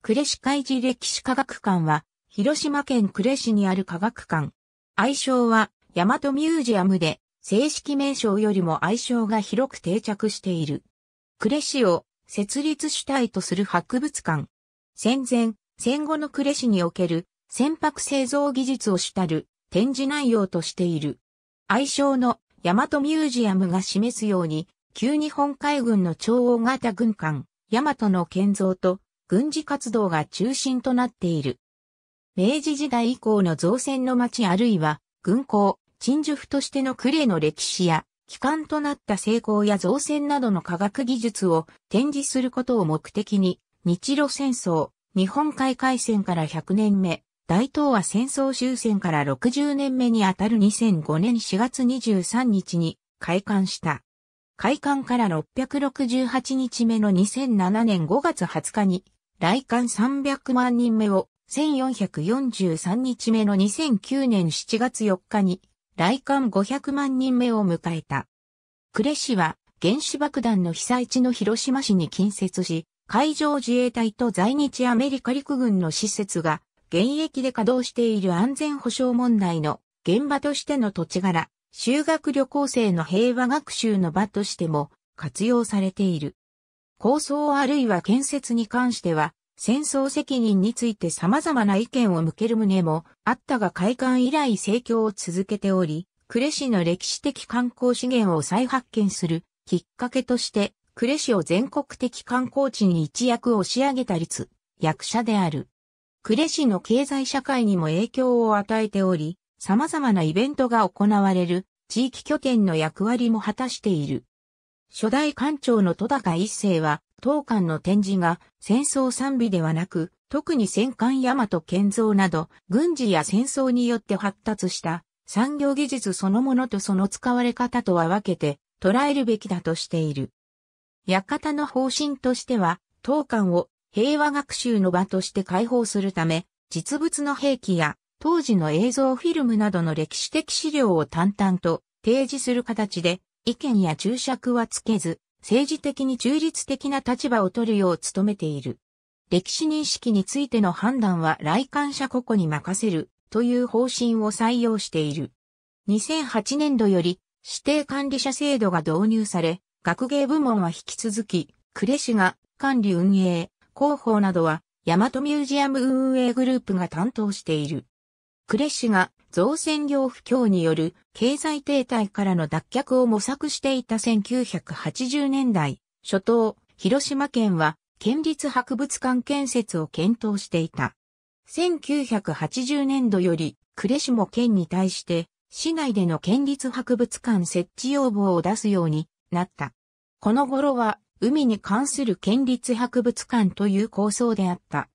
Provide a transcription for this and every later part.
呉市海事歴史科学館は、広島県呉市にある科学館。愛称は、大和ミュージアムで、正式名称よりも愛称が広く定着している。呉市を設立主体とする博物館。戦前、戦後の呉市における船舶製造技術を主たる展示内容としている。愛称の大和ミュージアムが示すように、旧日本海軍の超大型軍艦、大和の建造と軍事活動が中心となっている。明治時代以降の造船の町あるいは、軍港、鎮守府としての呉の歴史や、機関となった成功や造船などの科学技術を展示することを目的に、日露戦争、日本海海戦から100年目、大東亜戦争終戦から60年目にあたる2005年4月23日に開館した。開館から668日目の2007年5月20日に来館300万人目を1443日目の2009年7月4日に来館500万人目を迎えた。呉市は原子爆弾の被災地の広島市に近接し、海上自衛隊と在日アメリカ陸軍の施設が現役で稼働している安全保障問題の現場としての土地柄、修学旅行生の平和学習の場としても活用されている。構想あるいは建設に関しては、戦争責任について様々な意見を向ける旨もあったが開館以来盛況を続けており、呉市の歴史的観光資源を再発見するきっかけとして、呉市を全国的観光地に一役を押し上げた率、役者である。呉市の経済社会にも影響を与えており、様々なイベントが行われる地域拠点の役割も果たしている。初代館長の戸高一世は、当館の展示が戦争賛美ではなく、特に戦艦大和建造など、軍事や戦争によって発達した産業技術そのものとその使われ方とは分けて捉えるべきだとしている。館の方針としては、当館を平和学習の場として開放するため、実物の兵器や当時の映像フィルムなどの歴史的資料を淡々と提示する形で意見や注釈はつけず、政治的に中立的な立場を取るよう努めている。歴史認識についての判断は来館者個々に任せるという方針を採用している。2008年度より指定管理者制度が導入され、学芸部門は引き続き、呉市が管理運営、広報などは、大和ミュージアム運営グループが担当している。呉市が造船業不況による経済停滞からの脱却を模索していた1980年代初頭、広島県は県立博物館建設を検討していた。1980年度より呉市も県に対して市内での県立博物館設置要望を出すようになった。この頃は海に関する県立博物館という構想であった。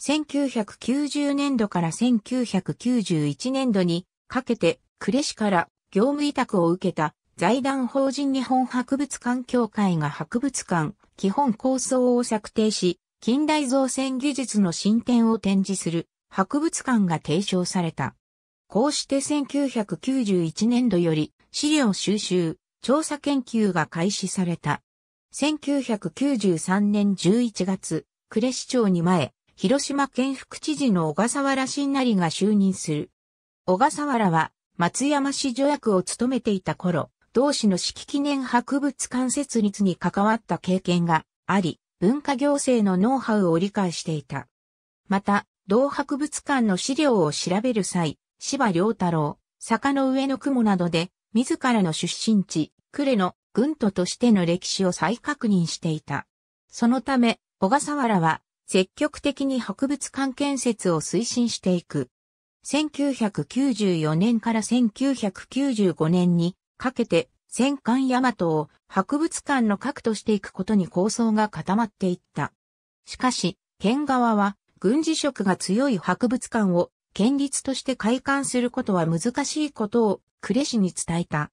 1990年度から1991年度にかけて呉市から業務委託を受けた財団法人日本博物館協会が博物館基本構想を策定し、近代造船技術の進展を展示する博物館が提唱された。こうして1991年度より資料収集、調査研究が開始された。1993年11月、呉市長に前、広島県副知事の小笠原新成が就任する。小笠原は松山市助役を務めていた頃、同市の式記念博物館設立に関わった経験があり、文化行政のノウハウを理解していた。また、同博物館の資料を調べる際、芝良太郎、坂の上の雲などで、自らの出身地、呉の軍都としての歴史を再確認していた。そのため、小笠原は積極的に博物館建設を推進していく。1994年から1995年にかけて戦艦大和を博物館の核としていくことに構想が固まっていった。しかし、県側は軍事色が強い博物館を県立として開館することは難しいことを呉市に伝えた。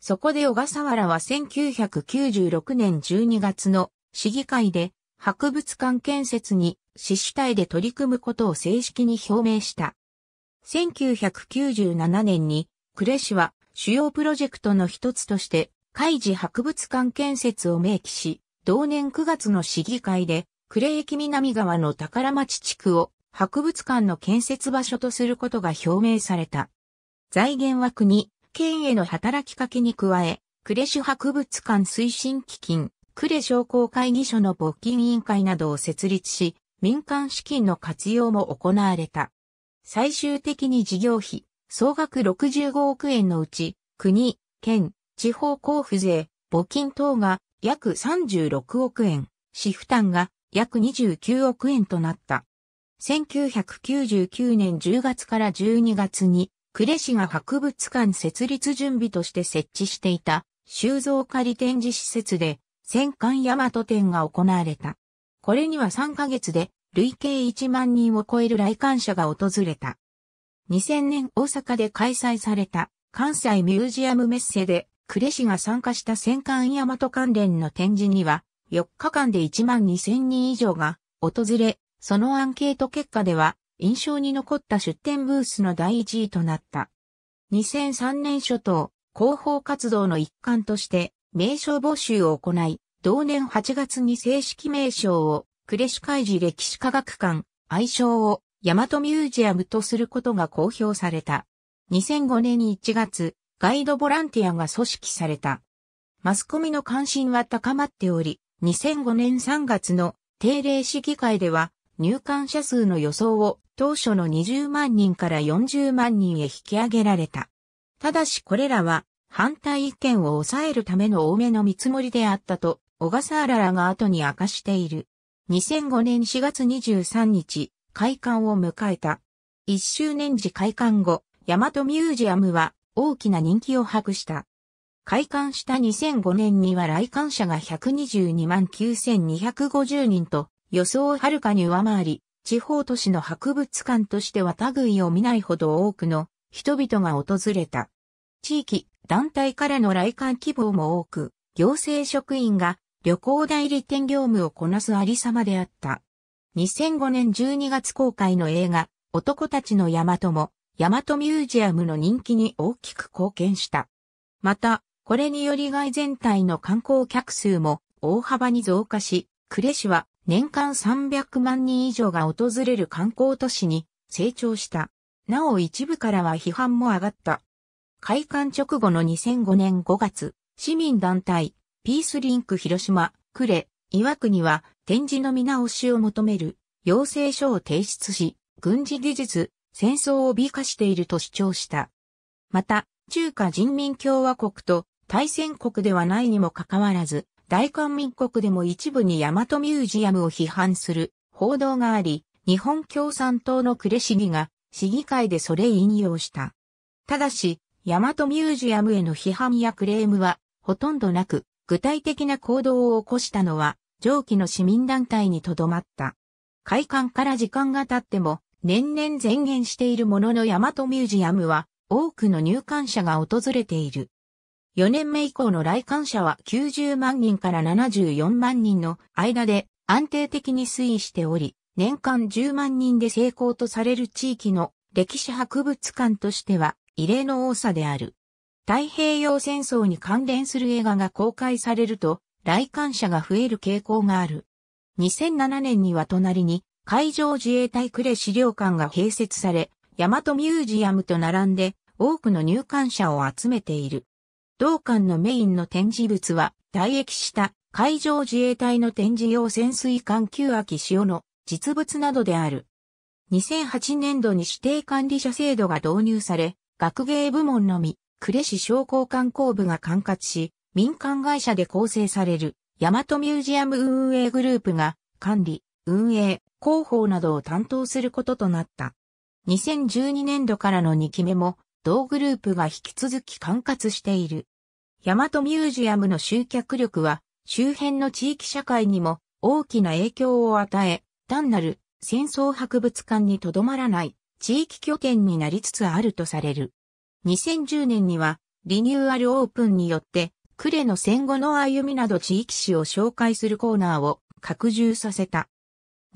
そこで小笠原は1996年12月の市議会で博物館建設に市主体で取り組むことを正式に表明した。1997年に呉市は主要プロジェクトの一つとして海事博物館建設を明記し、同年9月の市議会で呉駅南側の宝町地区を博物館の建設場所とすることが表明された。財源は国、県への働きかけに加え、呉市博物館推進基金、呉商工会議所の募金委員会などを設立し、民間資金の活用も行われた。最終的に事業費、総額65億円のうち、国、県、地方交付税、募金等が約36億円、市負担が約29億円となった。1999年10月から12月に、呉市が博物館設立準備として設置していた、収蔵仮展示施設で戦艦大和展が行われた。これには3ヶ月で累計1万人を超える来館者が訪れた。2000年大阪で開催された関西ミュージアムメッセで呉市が参加した戦艦大和関連の展示には4日間で1万2000人以上が訪れ、そのアンケート結果では印象に残った出展ブースの第1位となった。2003年初頭、広報活動の一環として名称募集を行い、同年8月に正式名称を、呉市海事歴史科学館、愛称を、大和ミュージアムとすることが公表された。2005年1月、ガイドボランティアが組織された。マスコミの関心は高まっており、2005年3月の定例市議会では、入館者数の予想を当初の20万人から40万人へ引き上げられた。ただしこれらは反対意見を抑えるための多めの見積もりであったと、小笠原らが後に明かしている。2005年4月23日、開館を迎えた。1周年時開館後、大和ミュージアムは大きな人気を博した。開館した2005年には来館者が122万9250人と予想をはるかに上回り、地方都市の博物館としては類を見ないほど多くの人々が訪れた。地域、団体からの来館希望も多く、行政職員が旅行代理店業務をこなすありさまであった。2005年12月公開の映画、男たちの山とも、大和ミュージアムの人気に大きく貢献した。また、これにより外全体の観光客数も大幅に増加し、呉市は年間300万人以上が訪れる観光都市に成長した。なお一部からは批判も上がった。開館直後の2005年5月、市民団体、ピースリンク広島、呉、岩国は展示の見直しを求める要請書を提出し、軍事技術、戦争を美化していると主張した。また、中華人民共和国と対戦国ではないにもかかわらず、大韓民国でも一部に大和ミュージアムを批判する報道があり、日本共産党の呉市議が市議会でそれ引用した。ただし、ヤマトミュージアムへの批判やクレームはほとんどなく、具体的な行動を起こしたのは、上記の市民団体にとどまった。開館から時間が経っても、年々前言しているもののヤマトミュージアムは、多くの入館者が訪れている。4年目以降の来館者は90万人から74万人の間で安定的に推移しており、年間10万人で成功とされる地域の歴史博物館としては異例の多さである。太平洋戦争に関連する映画が公開されると、来館者が増える傾向がある。2007年には隣に、海上自衛隊呉資料館が併設され、大和ミュージアムと並んで、多くの入館者を集めている。同館のメインの展示物は、退役した海上自衛隊の展示用潜水艦旧秋潮の実物などである。2008年度に指定管理者制度が導入され、学芸部門のみ、呉市商工観光部が管轄し、民間会社で構成される、大和ミュージアム運営グループが、管理、運営、広報などを担当することとなった。2012年度からの2期目も、同グループが引き続き管轄している。大和ミュージアムの集客力は、周辺の地域社会にも大きな影響を与え、単なる戦争博物館にとどまらない地域拠点になりつつあるとされる。2010年にはリニューアルオープンによって、呉の戦後の歩みなど地域史を紹介するコーナーを拡充させた。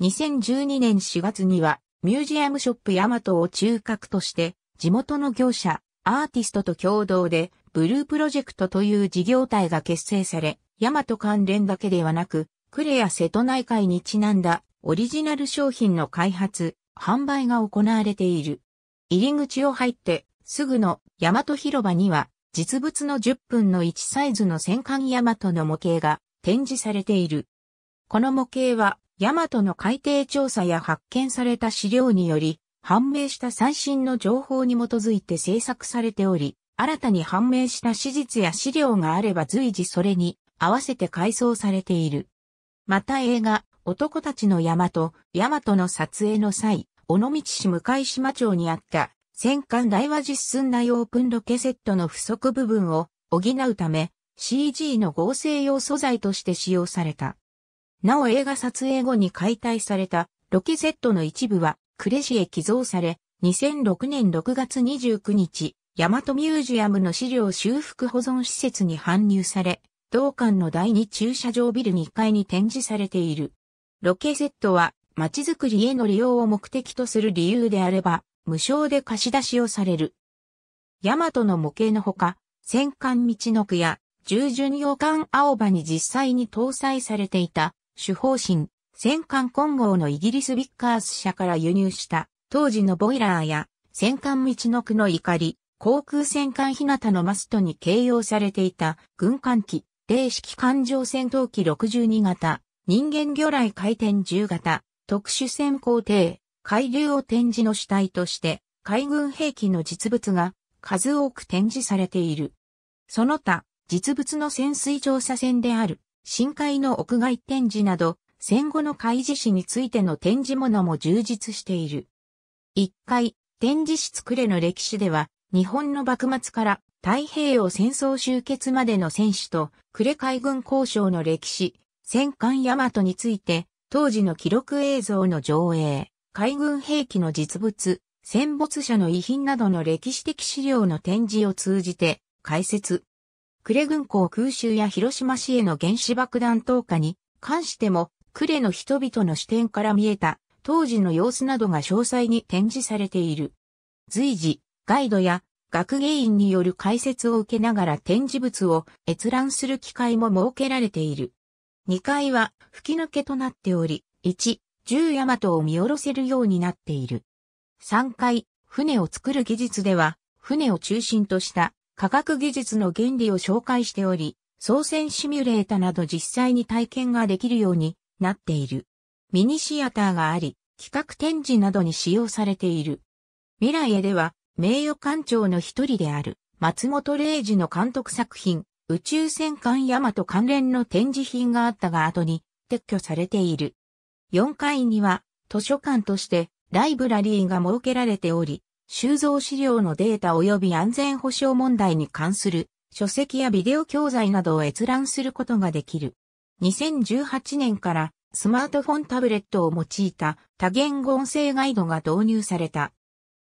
2012年4月には、ミュージアムショップヤマトを中核として、地元の業者、アーティストと共同で、ブループロジェクトという事業体が結成され、ヤマト関連だけではなく、クレや瀬戸内海にちなんだオリジナル商品の開発、販売が行われている。入り口を入ってすぐの大和広場には実物の10分の1サイズの戦艦大和の模型が展示されている。この模型は大和の海底調査や発見された資料により判明した最新の情報に基づいて制作されており、新たに判明した史実や資料があれば随時それに合わせて改装されている。また映画、男たちの山と山との撮影の際、尾道市向島町にあった戦艦大和実寸大オープンロケセットの不足部分を補うため CG の合成用素材として使用された。なお映画撮影後に解体されたロケセットの一部は呉市へ寄贈され、2006年6月29日、大和ミュージアムの資料修復保存施設に搬入され、同館の第二駐車場ビル2階に展示されている。ロケセットは、街づくりへの利用を目的とする理由であれば、無償で貸し出しをされる。ヤマトの模型のほか、戦艦道の区や、従順洋艦青葉に実際に搭載されていた、主方針、戦艦混合のイギリスビッカース社から輸入した、当時のボイラーや、戦艦道の区の怒り、航空戦艦日向のマストに形容されていた、軍艦機、零式艦上戦闘機62型、人間魚雷回転銃型、特殊潜航艇、海流を展示の主体として、海軍兵器の実物が数多く展示されている。その他、実物の潜水調査船である、深海の屋外展示など、戦後の海事史についての展示物も充実している。一回、展示室呉の歴史では、日本の幕末から太平洋戦争終結までの戦士と呉海軍交渉の歴史、戦艦ヤマトについて、当時の記録映像の上映、海軍兵器の実物、戦没者の遺品などの歴史的資料の展示を通じて解説。呉軍港空襲や広島市への原子爆弾投下に関しても、呉の人々の視点から見えた当時の様子などが詳細に展示されている。随時、ガイドや学芸員による解説を受けながら展示物を閲覧する機会も設けられている。2階は吹き抜けとなっており、1、10ヤマトを見下ろせるようになっている。3階、船を作る技術では、船を中心とした科学技術の原理を紹介しており、操船シミュレータなど実際に体験ができるようになっている。ミニシアターがあり、企画展示などに使用されている。未来へでは、名誉館長の一人である、松本零士の監督作品、宇宙戦艦ヤマト関連の展示品があったが後に撤去されている。4階には図書館としてライブラリーが設けられており、収蔵資料のデータ及び安全保障問題に関する書籍やビデオ教材などを閲覧することができる。2018年からスマートフォンタブレットを用いた多言語音声ガイドが導入された。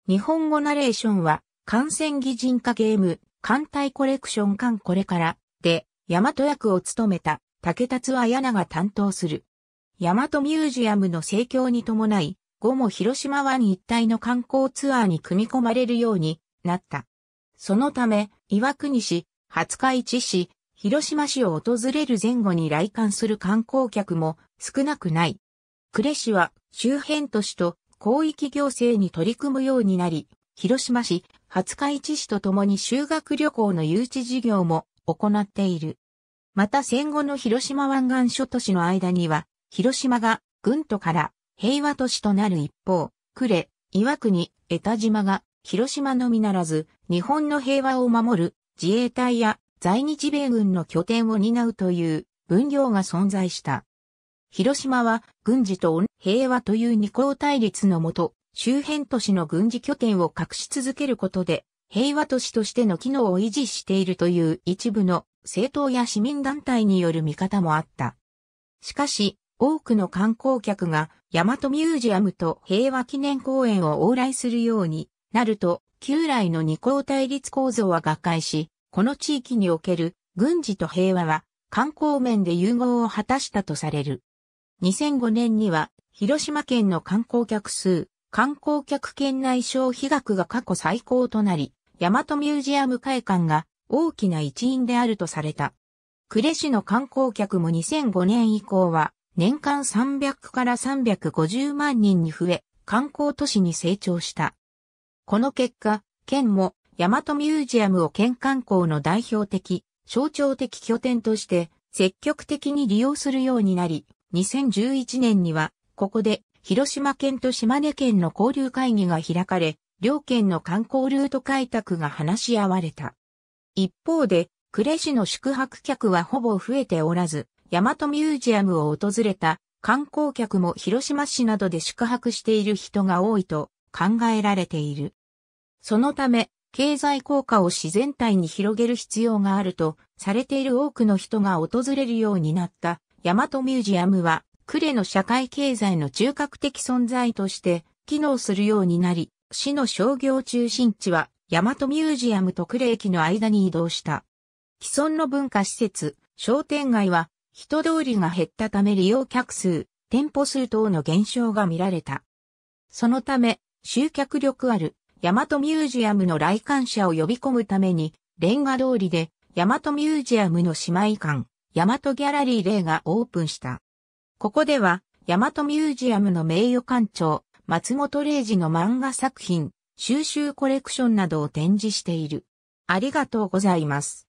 日本語ナレーションは感染擬人化ゲーム艦隊コレクション艦これからで、大和役を務めた竹達は柳が担当する。大和ミュージアムの盛況に伴い、後も広島湾一帯の観光ツアーに組み込まれるようになった。そのため、岩国市、廿日市市、広島市を訪れる前後に来館する観光客も少なくない。呉市は周辺都市と広域行政に取り組むようになり、広島市、廿日市市と共に修学旅行の誘致事業も行っている。また戦後の広島湾岸諸都市の間には、広島が軍都から平和都市となる一方、呉、岩国、江田島が広島のみならず、日本の平和を守る自衛隊や在日米軍の拠点を担うという分業が存在した。広島は軍事と平和という二項対立のもと、周辺都市の軍事拠点を隠し続けることで、平和都市としての機能を維持しているという一部の政党や市民団体による見方もあった。しかし、多くの観光客が、大和ミュージアムと平和記念公園を往来するようになると、旧来の二項対立構造は瓦解し、この地域における軍事と平和は観光面で融合を果たしたとされる。2005年には広島県の観光客数観光客圏内消費額が過去最高となり、大和ミュージアム会館が大きな一因であるとされた。呉市の観光客も2005年以降は年間300から350万人に増え、観光都市に成長した。この結果、県も大和ミュージアムを県観光の代表的、象徴的拠点として積極的に利用するようになり、2011年にはここで広島県と島根県の交流会議が開かれ、両県の観光ルート開拓が話し合われた。一方で、呉市の宿泊客はほぼ増えておらず、大和ミュージアムを訪れた観光客も広島市などで宿泊している人が多いと考えられている。そのため、経済効果を自然体に広げる必要があるとされている多くの人が訪れるようになった大和ミュージアムはクレの社会経済の中核的存在として機能するようになり、市の商業中心地は大和ミュージアムとクレ駅の間に移動した。既存の文化施設、商店街は人通りが減ったため利用客数、店舗数等の減少が見られた。そのため、集客力ある大和ミュージアムの来館者を呼び込むために、レンガ通りで大和ミュージアムの姉妹館、大和ギャラリーイがオープンした。ここでは、大和ミュージアムの名誉館長、松本零士の漫画作品、収集コレクションなどを展示している。ありがとうございます。